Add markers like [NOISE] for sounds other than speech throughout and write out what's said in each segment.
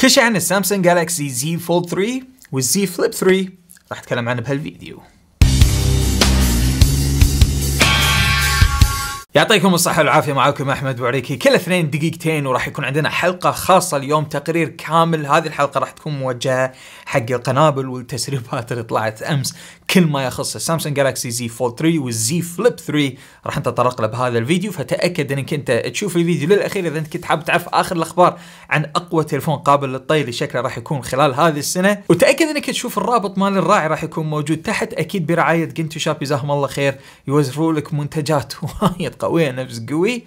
كل شيء عن السامسونج جالكسي Z Fold 3 والZ Flip 3 راح اتكلم عنه بهالفيديو يعطيكم الصحة والعافية معاكم أحمد بوعريكي كل اثنين دقيقتين وراح يكون عندنا حلقة خاصة اليوم تقرير كامل هذه الحلقة راح تكون موجهة حق القنابل والتسريبات اللي طلعت أمس كل ما يخص السامسونج جالاكسي زي فول 3 والزي فليب 3 راح نتطرق له بهذا الفيديو فتأكد أنك أنت تشوف الفيديو للأخير إذا أنت كنت حاب تعرف آخر الأخبار عن أقوى تلفون قابل للطي اللي شكله راح يكون خلال هذه السنة وتأكد أنك تشوف الرابط مال الراعي راح يكون موجود تحت أكيد برعاية جنتو شاب جزاهم الله خير يوزروا لك منتجات [LAUGHS] وايد قوية نفس قوي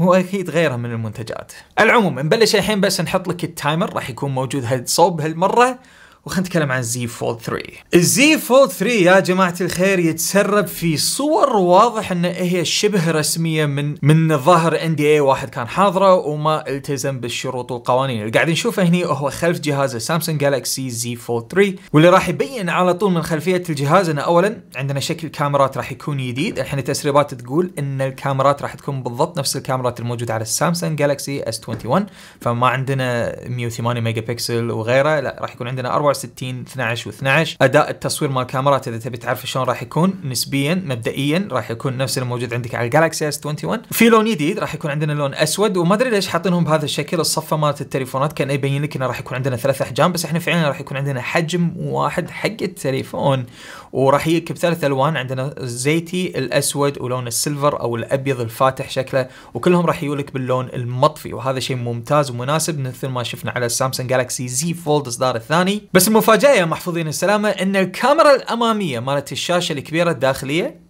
هو اكيد غيره من المنتجات العموم نبلش الحين بس نحط لك التايمر راح يكون موجود صوب هالمرة وخلنا نتكلم عن زي فولد 3 الزي فولد 3 يا جماعة الخير يتسرب في صور واضح ان هي شبه رسمية من من الظاهر ان دي اي واحد كان حاضره وما التزم بالشروط والقوانين اللي قاعد نشوفه هنا هو خلف جهاز السامسونج جالكسي زي فولد 3 واللي راح يبين على طول من خلفية الجهاز انه اولا عندنا شكل كاميرات راح يكون جديد الحين التسريبات تقول ان الكاميرات راح تكون بالضبط نفس الكاميرات الموجودة على السامسونج جالكسي اس 21 فما عندنا 108 ميجا بكسل وغيره لا راح يكون عندنا 24 64 12 و12 اداء التصوير مال الكاميرات اذا تبي تعرف شلون راح يكون نسبيا مبدئيا راح يكون نفس الموجود عندك على الجالكسي اس 21 في لون جديد راح يكون عندنا لون اسود وما ادري ليش حاطينهم بهذا الشكل الصفه مالت التليفونات كان يبين لك انه راح يكون عندنا ثلاث احجام بس احنا فعلا راح يكون عندنا حجم واحد حق التليفون وراح يجيك بثلاث الوان عندنا الزيتي الاسود ولون السيلفر او الابيض الفاتح شكله وكلهم راح يجولك باللون المطفي وهذا شيء ممتاز ومناسب مثل ما شفنا على السامسونج جالكسي زي فولد اصدار الثاني بس بس المفاجاه يا محفوظين السلامه ان الكاميرا الاماميه مالت الشاشه الكبيره الداخليه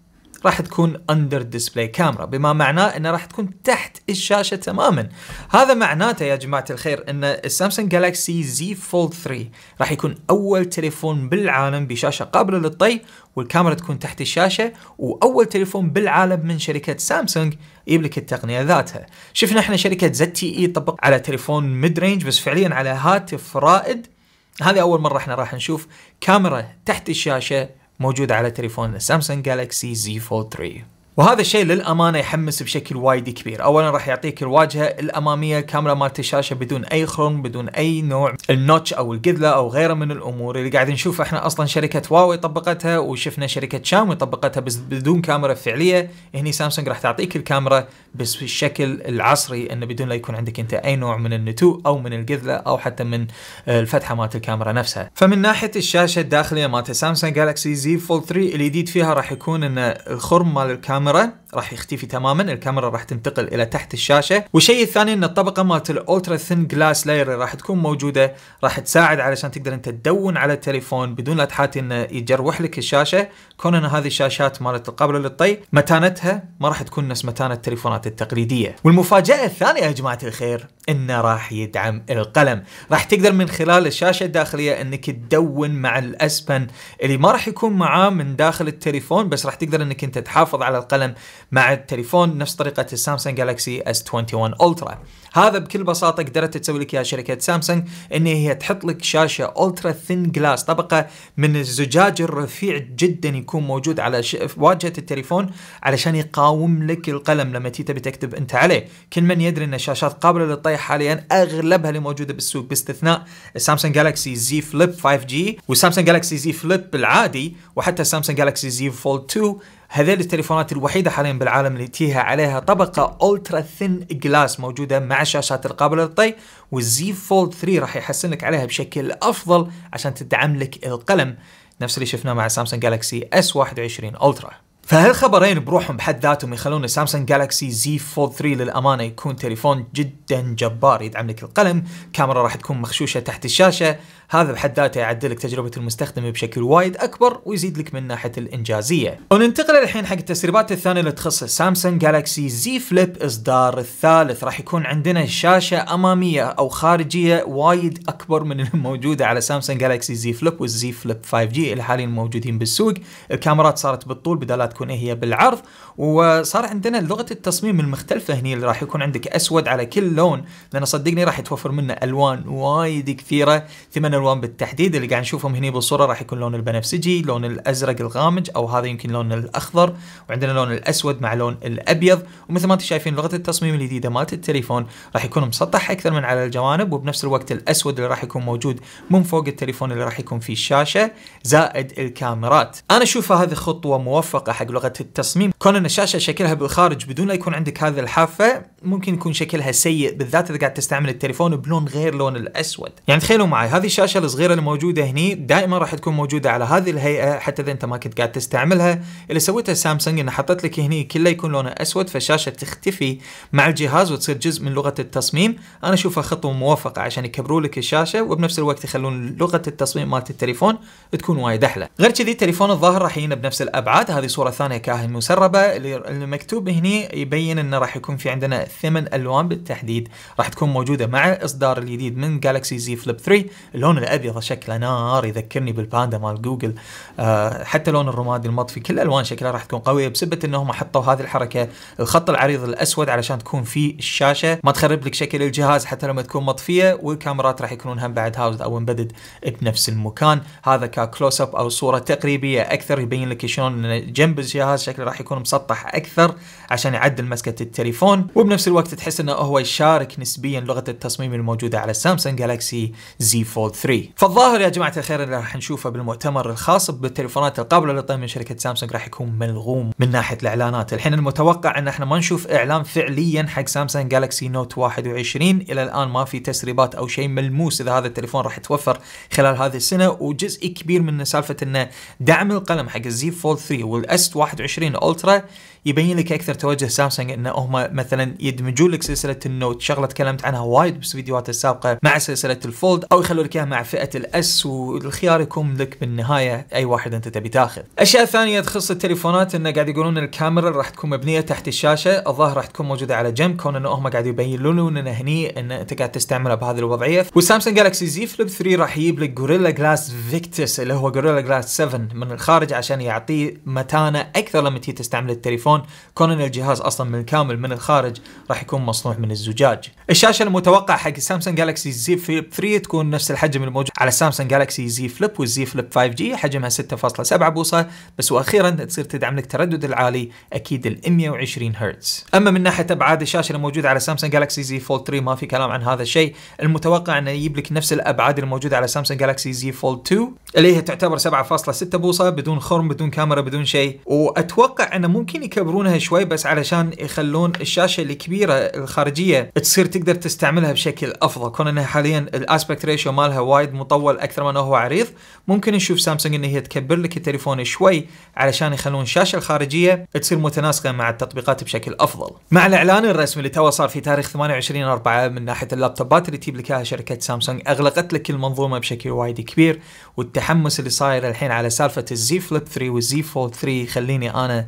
راح تكون اندر ديسبلاي كاميرا بما معناه انها راح تكون تحت الشاشه تماما هذا معناته يا جماعه الخير ان السامسونج جالاكسي زي فولد 3 راح يكون اول تليفون بالعالم بشاشه قابله للطي والكاميرا تكون تحت الشاشه واول تليفون بالعالم من شركه سامسونج يجيب لك التقنيه ذاتها شفنا احنا شركه زد تي اي طبق على تليفون ميد رينج بس فعليا على هاتف رائد هذه أول مرة احنا راح نشوف كاميرا تحت الشاشة موجودة على تليفون سامسونج جالكسي Z Fold 3 وهذا الشيء للامانه يحمس بشكل وايد كبير، اولا راح يعطيك الواجهه الاماميه كاميرا مالت الشاشه بدون اي خرم، بدون اي نوع النوتش او القذله او غيره من الامور اللي قاعد نشوف احنا اصلا شركه واوي طبقتها وشفنا شركه شاومي طبقتها بس بدون كاميرا فعليه، هني سامسونج راح تعطيك الكاميرا بس بالشكل العصري انه بدون لا يكون عندك انت اي نوع من النتوء او من القذله او حتى من الفتحه مالت الكاميرا نفسها. فمن ناحيه الشاشه الداخليه مالت سامسونج جالكسي زي فول 3 الجديد فيها راح يكون ان الخرم مال الكاميرا كاميرا راح يختفي تماما الكاميرا راح تنتقل الى تحت الشاشه والشيء الثاني ان الطبقه مالت الاولترا ثين جلاس لاير راح تكون موجوده راح تساعد علشان تقدر انت تدون على التليفون بدون لا تحاتي انه يجروح لك الشاشه كون ان هذه الشاشات مالت القابله للطي متانتها ما راح تكون نفس متانه التليفونات التقليديه والمفاجاه الثانيه يا جماعه الخير انه راح يدعم القلم راح تقدر من خلال الشاشه الداخليه انك تدون مع الاسبن اللي ما راح يكون معاه من داخل التليفون بس راح تقدر انك انت تحافظ على القلم مع التليفون نفس طريقه السامسونج جالكسي اس 21 الترا هذا بكل بساطه قدرت تسوي لك يا شركه سامسونج ان هي تحط لك شاشه الترا ثين جلاس طبقه من الزجاج الرفيع جدا يكون موجود على ش... واجهه التليفون علشان يقاوم لك القلم لما تبي تكتب انت عليه كل من يدري ان الشاشات قابله للطي حاليا اغلبها اللي موجوده بالسوق باستثناء السامسونج جالكسي زي Flip 5 جي والسامسونج جالكسي زي Flip العادي وحتى سامسونج جالكسي زي فولد 2 هذه التليفونات الوحيدة حاليا بالعالم اللي تيها عليها طبقة ألترا ثين جلاس موجودة مع شاشات القابلة للطي والزي فولد 3 راح يحسن لك عليها بشكل أفضل عشان تدعم لك القلم نفس اللي شفناه مع سامسونج جالكسي اس 21 ألترا فهالخبرين بروحهم بحد ذاتهم يخلون سامسونج جالكسي زي فولد 3 للامانه يكون تليفون جدا جبار يدعم لك القلم، كاميرا راح تكون مخشوشه تحت الشاشه، هذا بحد ذاته يعدل لك تجربه المستخدم بشكل وايد اكبر ويزيد لك من ناحيه الانجازيه. وننتقل الحين حق التسريبات الثانيه اللي تخص سامسونج جالكسي زي فليب اصدار الثالث، راح يكون عندنا شاشه اماميه او خارجيه وايد اكبر من [LAUGHS] الموجوده على سامسونج جالكسي زي فليب والزي فليب 5G اللي حاليا موجودين بالسوق، الكاميرات صارت بالطول بدالات تكون هي بالعرض وصار عندنا لغه التصميم المختلفه هني اللي راح يكون عندك اسود على كل لون لان صدقني راح يتوفر منا الوان وايد كثيره ثمان الوان بالتحديد اللي قاعد نشوفهم هني بالصوره راح يكون لون البنفسجي لون الازرق الغامج او هذا يمكن لون الاخضر وعندنا لون الاسود مع لون الابيض ومثل ما انتم شايفين لغه التصميم الجديده مالت التليفون راح يكون مسطح اكثر من على الجوانب وبنفس الوقت الاسود اللي راح يكون موجود من فوق التليفون اللي راح يكون في الشاشه زائد الكاميرات انا اشوفها هذه خطوه موفقه حق لغه التصميم كون ان الشاشه شكلها بالخارج بدون لا يكون عندك هذه الحافه ممكن يكون شكلها سيء بالذات اذا قاعد تستعمل التليفون بلون غير لون الاسود يعني تخيلوا معي هذه الشاشه الصغيره اللي موجوده هني دائما راح تكون موجوده على هذه الهيئه حتى اذا انت ما كنت قاعد تستعملها اللي سويته سامسونج انه حطت لك هني كله يكون لونه اسود فالشاشه تختفي مع الجهاز وتصير جزء من لغه التصميم انا اشوفها خطوه موفقه عشان يكبروا لك الشاشه وبنفس الوقت يخلون لغه التصميم مالت التليفون تكون وايد احلى غير كذي التليفون الظاهر راح يجينا بنفس الابعاد هذه صوره ثانيه كاهن مسرب الرقبه اللي مكتوب هنا يبين انه راح يكون في عندنا ثمان الوان بالتحديد راح تكون موجوده مع الاصدار الجديد من جالكسي زي فليب 3 اللون الابيض شكله نار يذكرني بالباندا مال جوجل آه حتى لون الرمادي المطفي كل الوان شكلها راح تكون قويه بسبه انهم حطوا هذه الحركه الخط العريض الاسود علشان تكون في الشاشه ما تخرب لك شكل الجهاز حتى لما تكون مطفيه والكاميرات راح يكونون هم بعد هاوز او امبدد بنفس المكان هذا ككلوز اب او صوره تقريبيه اكثر يبين لك شلون جنب الجهاز شكله راح يكون مسطح اكثر عشان يعدل مسكه التليفون وبنفس الوقت تحس انه هو يشارك نسبيا لغه التصميم الموجوده على سامسونج جالاكسي زي فولد 3 فالظاهر يا جماعه الخير اللي راح نشوفه بالمؤتمر الخاص بالتليفونات القابله للطي من شركه سامسونج راح يكون ملغوم من ناحيه الاعلانات الحين المتوقع ان احنا ما نشوف اعلان فعليا حق سامسونج جالاكسي نوت 21 الى الان ما في تسريبات او شيء ملموس اذا هذا التليفون راح يتوفر خلال هذه السنه وجزء كبير من سالفه انه دعم القلم حق الزي فولد 3 والاس 21 الترا Yeah. يبين لك اكثر توجه سامسونج انه هم مثلا يدمجون لك سلسله النوت شغله تكلمت عنها وايد فيديوهات السابقه مع سلسله الفولد او يخلوا لك اياها مع فئه الاس والخيار يكون لك بالنهايه اي واحد انت تبي تاخذ. اشياء ثانيه تخص التليفونات انه قاعد يقولون الكاميرا راح تكون مبنيه تحت الشاشه، الظاهر راح تكون موجوده على جنب كون انه هم قاعد يبينون لنا هني ان انت قاعد تستعملها بهذه الوضعيه، والسامسونج جالكسي زي فليب 3 راح يجيب لك جوريلا جلاس فيكتس اللي هو جوريلا جلاس 7 من الخارج عشان يعطيه متانه اكثر لما تيجي تستعمل التليفون يستخدمون كون ان الجهاز اصلا من الكامل من الخارج راح يكون مصنوع من الزجاج الشاشه المتوقع حق سامسونج جالكسي زي فليب 3 تكون نفس الحجم الموجود على سامسونج جالكسي زي فليب والزي فليب 5 جي حجمها 6.7 بوصه بس واخيرا تصير تدعم لك التردد العالي اكيد ال 120 هرتز اما من ناحيه ابعاد الشاشه الموجوده على سامسونج جالكسي زي فولد 3 ما في كلام عن هذا الشيء المتوقع انه يجيب لك نفس الابعاد الموجوده على سامسونج جالكسي زي فولد 2 اللي هي تعتبر 7.6 بوصه بدون خرم بدون كاميرا بدون شيء واتوقع انه ممكن يكون يكبرونها شوي بس علشان يخلون الشاشه الكبيره الخارجيه تصير تقدر تستعملها بشكل افضل كون انها حاليا الاسبكت ريشيو مالها وايد مطول اكثر من هو عريض ممكن نشوف سامسونج ان هي تكبر لك التليفون شوي علشان يخلون الشاشه الخارجيه تصير متناسقه مع التطبيقات بشكل افضل مع الاعلان الرسمي اللي تو صار في تاريخ 28 4 من ناحيه اللابتوبات اللي تجيب لك شركه سامسونج اغلقت لك المنظومه بشكل وايد كبير والتحمس اللي صاير الحين على سالفه الزي فليب 3 والزي فولد 3 يخليني انا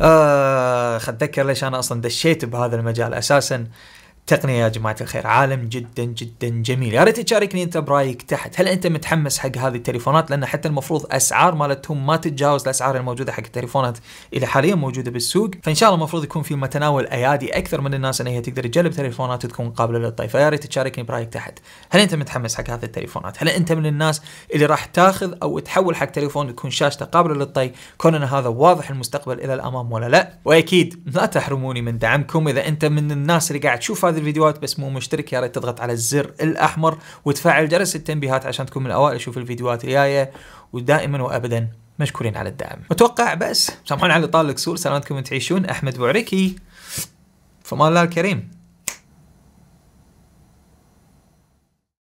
آه خد اتذكر ليش انا اصلا دشيت بهذا المجال اساسا تقنيه يا جماعه الخير عالم جدا جدا جميل يا ريت تشاركني انت برايك تحت هل انت متحمس حق هذه التليفونات لان حتى المفروض اسعار مالتهم ما تتجاوز الاسعار الموجوده حق التليفونات اللي حاليا موجوده بالسوق فان شاء الله المفروض يكون في متناول ايادي اكثر من الناس ان هي تقدر تجرب تليفونات تكون قابله للطي يا ريت تشاركني برايك تحت هل انت متحمس حق هذه التليفونات هل انت من الناس اللي راح تاخذ او تحول حق تليفون تكون شاشته قابله للطي كون ان هذا واضح المستقبل الى الامام ولا لا واكيد لا تحرموني من دعمكم اذا انت من الناس اللي قاعد تشوف هذه هذه الفيديوهات بس مو مشترك يا ريت تضغط على الزر الاحمر وتفعل جرس التنبيهات عشان تكون من الاوائل تشوف الفيديوهات الجايه ودائما وابدا مشكورين على الدعم متوقع بس سامحوني على طال الكسور سلامتكم تعيشون احمد بوعريكي فما الله الكريم